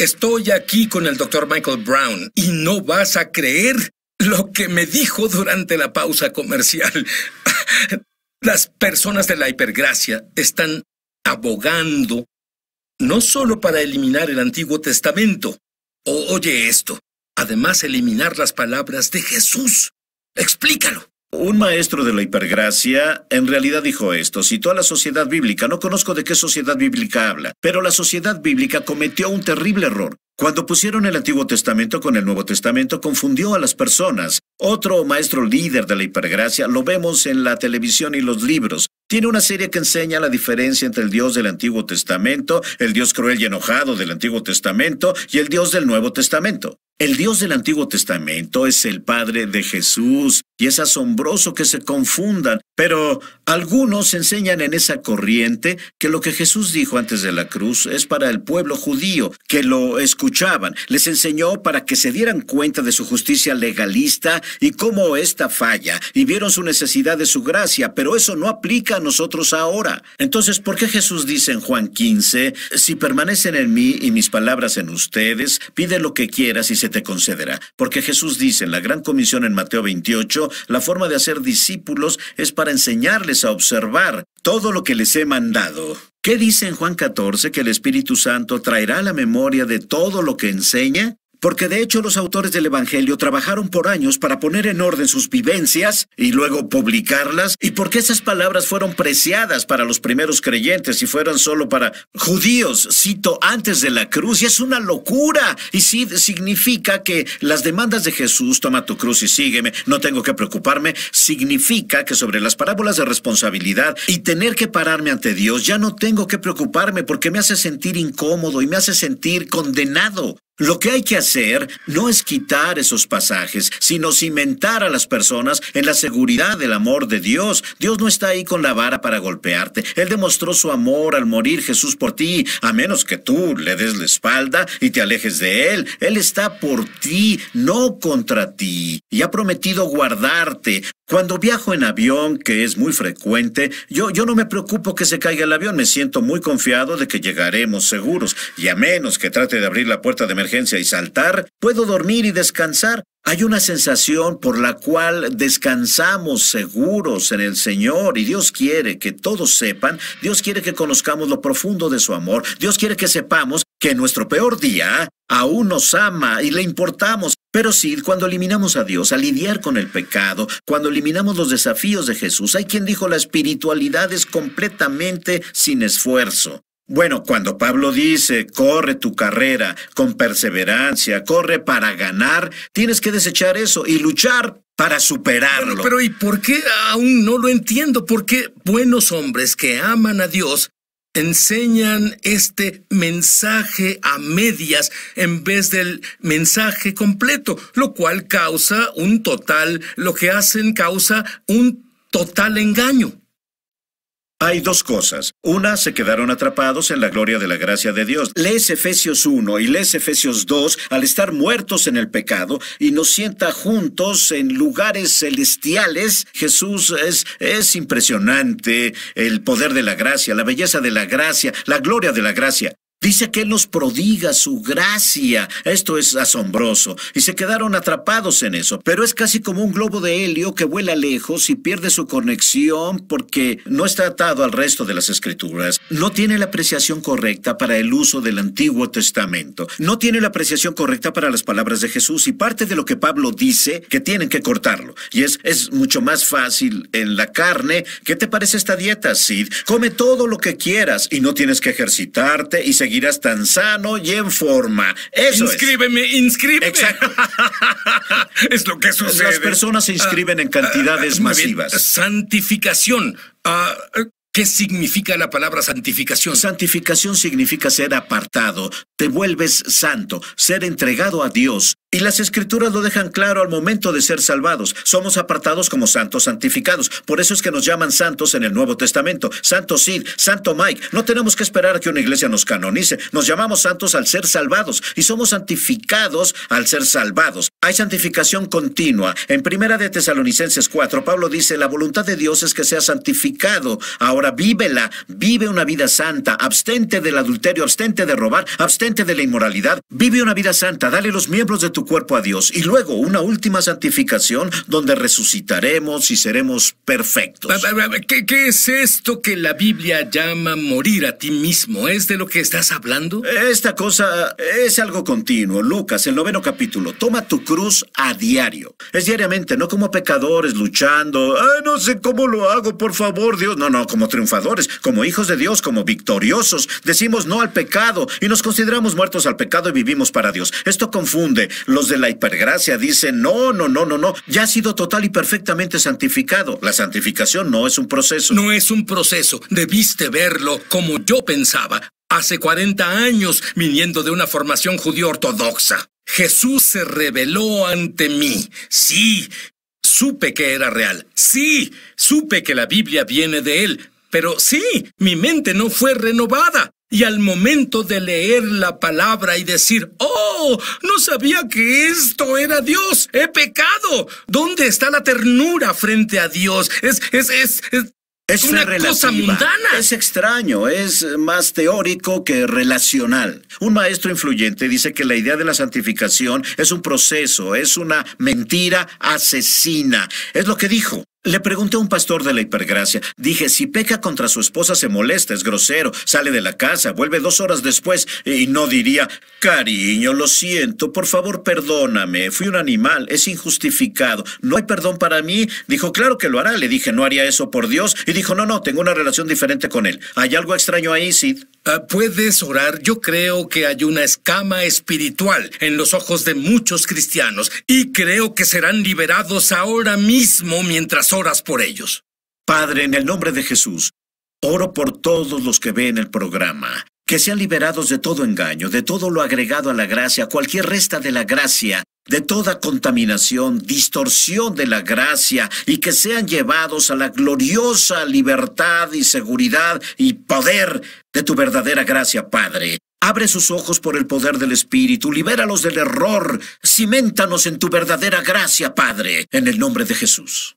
Estoy aquí con el doctor Michael Brown y no vas a creer lo que me dijo durante la pausa comercial. Las personas de la hipergracia están abogando no solo para eliminar el Antiguo Testamento, oye esto, además eliminar las palabras de Jesús. Explícalo. Un maestro de la hipergracia en realidad dijo esto, citó a la sociedad bíblica, no conozco de qué sociedad bíblica habla, pero la sociedad bíblica cometió un terrible error. Cuando pusieron el Antiguo Testamento con el Nuevo Testamento, confundió a las personas. Otro maestro líder de la hipergracia lo vemos en la televisión y los libros. Tiene una serie que enseña la diferencia entre el Dios del Antiguo Testamento, el Dios cruel y enojado del Antiguo Testamento y el Dios del Nuevo Testamento. El Dios del Antiguo Testamento es el Padre de Jesús y es asombroso que se confundan, pero algunos enseñan en esa corriente que lo que Jesús dijo antes de la cruz es para el pueblo judío, que lo escuchaban. Les enseñó para que se dieran cuenta de su justicia legalista y cómo esta falla, y vieron su necesidad de su gracia, pero eso no aplica a nosotros ahora. Entonces, ¿por qué Jesús dice en Juan 15, si permanecen en mí y mis palabras en ustedes, pide lo que quieras y se te concederá. Porque Jesús dice en la gran comisión en Mateo 28, la forma de hacer discípulos es para enseñarles a observar todo lo que les he mandado. ¿Qué dice en Juan 14 que el Espíritu Santo traerá la memoria de todo lo que enseña? porque de hecho los autores del Evangelio trabajaron por años para poner en orden sus vivencias y luego publicarlas, y porque esas palabras fueron preciadas para los primeros creyentes y fueron solo para judíos, cito, antes de la cruz, y es una locura, y sí significa que las demandas de Jesús, toma tu cruz y sígueme, no tengo que preocuparme, significa que sobre las parábolas de responsabilidad y tener que pararme ante Dios, ya no tengo que preocuparme porque me hace sentir incómodo y me hace sentir condenado. Lo que hay que hacer no es quitar esos pasajes, sino cimentar a las personas en la seguridad del amor de Dios. Dios no está ahí con la vara para golpearte. Él demostró su amor al morir Jesús por ti, a menos que tú le des la espalda y te alejes de Él. Él está por ti, no contra ti, y ha prometido guardarte. Cuando viajo en avión, que es muy frecuente, yo, yo no me preocupo que se caiga el avión, me siento muy confiado de que llegaremos seguros, y a menos que trate de abrir la puerta de emergencia y saltar, puedo dormir y descansar. Hay una sensación por la cual descansamos seguros en el Señor y Dios quiere que todos sepan, Dios quiere que conozcamos lo profundo de su amor, Dios quiere que sepamos que en nuestro peor día aún nos ama y le importamos pero sí, cuando eliminamos a Dios, a lidiar con el pecado, cuando eliminamos los desafíos de Jesús, hay quien dijo la espiritualidad es completamente sin esfuerzo. Bueno, cuando Pablo dice, corre tu carrera con perseverancia, corre para ganar, tienes que desechar eso y luchar para superarlo. Pero, ¿y por qué aún no lo entiendo? Porque qué buenos hombres que aman a Dios enseñan este mensaje a medias en vez del mensaje completo, lo cual causa un total, lo que hacen causa un total engaño. Hay dos cosas. Una, se quedaron atrapados en la gloria de la gracia de Dios. Lees Efesios 1 y lees Efesios 2 al estar muertos en el pecado y nos sienta juntos en lugares celestiales. Jesús es, es impresionante el poder de la gracia, la belleza de la gracia, la gloria de la gracia. Dice que Él nos prodiga su gracia. Esto es asombroso. Y se quedaron atrapados en eso. Pero es casi como un globo de helio que vuela lejos y pierde su conexión porque no está atado al resto de las escrituras. No tiene la apreciación correcta para el uso del Antiguo Testamento. No tiene la apreciación correcta para las palabras de Jesús. Y parte de lo que Pablo dice que tienen que cortarlo. Y es, es mucho más fácil en la carne. ¿Qué te parece esta dieta, Sid? Come todo lo que quieras y no tienes que ejercitarte y seguir seguirás tan sano y en forma. Eso inscríbeme, es. Inscríbeme, es lo que sucede. Las personas se inscriben en ah, cantidades ah, ah, masivas. santificación. Eh, ¿Qué significa la palabra santificación? Santificación significa ser apartado, te vuelves santo, ser entregado a Dios, y las escrituras lo dejan claro al momento de ser salvados. Somos apartados como santos santificados. Por eso es que nos llaman santos en el Nuevo Testamento. Santo Sid, Santo Mike. No tenemos que esperar a que una iglesia nos canonice. Nos llamamos santos al ser salvados y somos santificados al ser salvados. Hay santificación continua. En Primera de Tesalonicenses 4, Pablo dice, la voluntad de Dios es que sea santificado. Ahora vívela, vive una vida santa, abstente del adulterio, abstente de robar, abstente de la inmoralidad. Vive una vida santa, dale los miembros de tu cuerpo a Dios y luego una última santificación donde resucitaremos y seremos perfectos. ¿Qué, es esto que la Biblia llama morir a ti mismo? ¿Es de lo que estás hablando? Esta cosa es algo continuo. Lucas, el noveno capítulo, toma tu cruz a diario. Es diariamente, no como pecadores luchando. no sé cómo lo hago, por favor, Dios. No, no, como triunfadores, como hijos de Dios, como victoriosos. Decimos no al pecado y nos consideramos muertos al pecado y vivimos para Dios. Esto confunde. Los de la hipergracia dicen, no, no, no, no, no, ya ha sido total y perfectamente santificado. La santificación no es un proceso. No es un proceso. Debiste verlo como yo pensaba. Hace 40 años, viniendo de una formación judío ortodoxa, Jesús se reveló ante mí. Sí, supe que era real. Sí, supe que la Biblia viene de él. Pero sí, mi mente no fue renovada. Y al momento de leer la palabra y decir, oh, no sabía que esto era Dios, he pecado. ¿Dónde está la ternura frente a Dios? Es, es, es, es, una cosa mundana. Es extraño, es más teórico que relacional. Un maestro influyente dice que la idea de la santificación es un proceso, es una mentira asesina. Es lo que dijo. Le pregunté a un pastor de la hipergracia. Dije, si peca contra su esposa se molesta, es grosero, sale de la casa, vuelve dos horas después y no diría, cariño, lo siento, por favor perdóname, fui un animal, es injustificado, no hay perdón para mí. Dijo, claro que lo hará. Le dije, no haría eso por Dios. Y dijo, no, no, tengo una relación diferente con él. ¿Hay algo extraño ahí, Sid? Ah, puedes orar, yo creo que hay una escama espiritual en los ojos de muchos cristianos y creo que serán liberados ahora mismo mientras oras por ellos. Padre, en el nombre de Jesús, oro por todos los que ven el programa, que sean liberados de todo engaño, de todo lo agregado a la gracia, cualquier resta de la gracia, de toda contaminación, distorsión de la gracia y que sean llevados a la gloriosa libertad y seguridad y poder de tu verdadera gracia, Padre. Abre sus ojos por el poder del Espíritu, libéralos del error, cimentanos en tu verdadera gracia, Padre, en el nombre de Jesús.